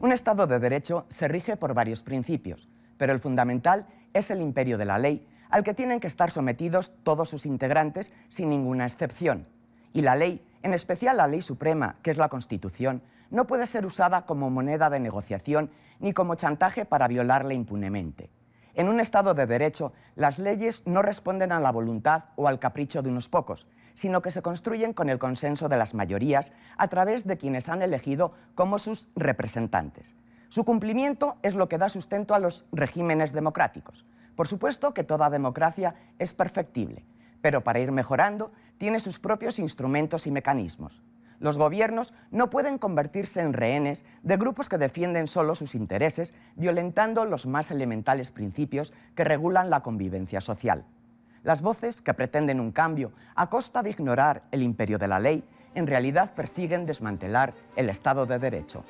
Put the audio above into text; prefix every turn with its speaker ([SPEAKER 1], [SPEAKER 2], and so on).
[SPEAKER 1] Un Estado de Derecho se rige por varios principios, pero el fundamental es el imperio de la ley, al que tienen que estar sometidos todos sus integrantes sin ninguna excepción. Y la ley, en especial la ley suprema, que es la Constitución, no puede ser usada como moneda de negociación ni como chantaje para violarla impunemente. En un Estado de Derecho, las leyes no responden a la voluntad o al capricho de unos pocos, sino que se construyen con el consenso de las mayorías a través de quienes han elegido como sus representantes. Su cumplimiento es lo que da sustento a los regímenes democráticos. Por supuesto que toda democracia es perfectible, pero para ir mejorando tiene sus propios instrumentos y mecanismos. Los gobiernos no pueden convertirse en rehenes de grupos que defienden solo sus intereses, violentando los más elementales principios que regulan la convivencia social. Las voces que pretenden un cambio a costa de ignorar el imperio de la ley en realidad persiguen desmantelar el Estado de Derecho.